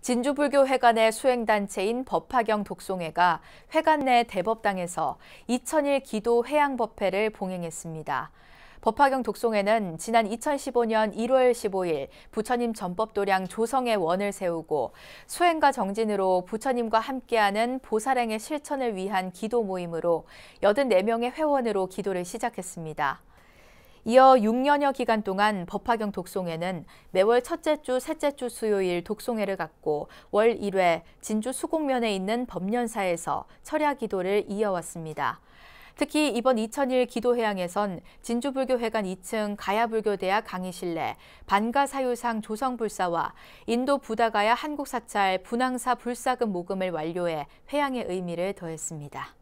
진주불교회관의 수행단체인 법화경 독송회가 회관 내 대법당에서 2001 기도 회양법회를 봉행했습니다. 법화경 독송회는 지난 2015년 1월 15일 부처님 전법도량 조성의 원을 세우고 수행과 정진으로 부처님과 함께하는 보살행의 실천을 위한 기도 모임으로 84명의 회원으로 기도를 시작했습니다. 이어 6년여 기간 동안 법화경 독송회는 매월 첫째 주, 셋째 주 수요일 독송회를 갖고 월 1회 진주 수곡면에 있는 법련사에서 철야 기도를 이어왔습니다. 특히 이번 2001 기도회향에선 진주불교회관 2층 가야불교대학 강의실내 반가사유상 조성불사와 인도 부다가야 한국사찰 분황사 불사금 모금을 완료해 회향의 의미를 더했습니다.